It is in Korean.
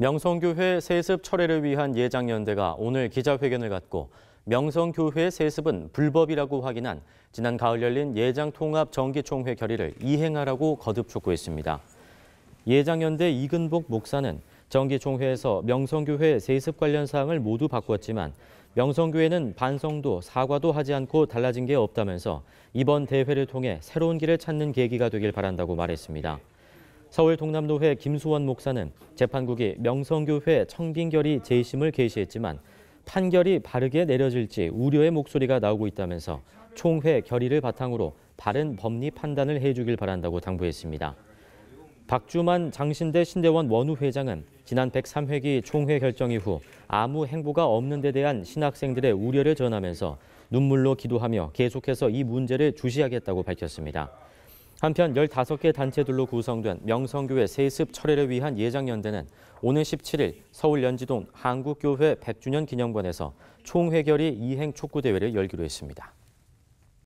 명성교회 세습 철회를 위한 예장연대가 오늘 기자회견을 갖고 명성교회 세습은 불법이라고 확인한 지난 가을 열린 예장통합정기총회 결의를 이행하라고 거듭 촉구했습니다. 예장연대 이근복 목사는 정기총회에서 명성교회 세습 관련 사항을 모두 바꾸지만 명성교회는 반성도 사과도 하지 않고 달라진 게 없다면서 이번 대회를 통해 새로운 길을 찾는 계기가 되길 바란다고 말했습니다. 서울 동남로회 김수원 목사는 재판국이 명성교회 청빙결이 재심을 개시했지만 판결이 바르게 내려질지 우려의 목소리가 나오고 있다면서 총회 결의를 바탕으로 바른 법리 판단을 해주길 바란다고 당부했습니다. 박주만 장신대 신대원 원우 회장은 지난 103회기 총회 결정 이후 아무 행보가 없는 데 대한 신학생들의 우려를 전하면서 눈물로 기도하며 계속해서 이 문제를 주시하겠다고 밝혔습니다. 한편 15개 단체들로 구성된 명성교회 세습 철회를 위한 예장연대는 오는 17일 서울 연지동 한국교회 100주년 기념관에서 총회결이 이행 촉구대회를 열기로 했습니다.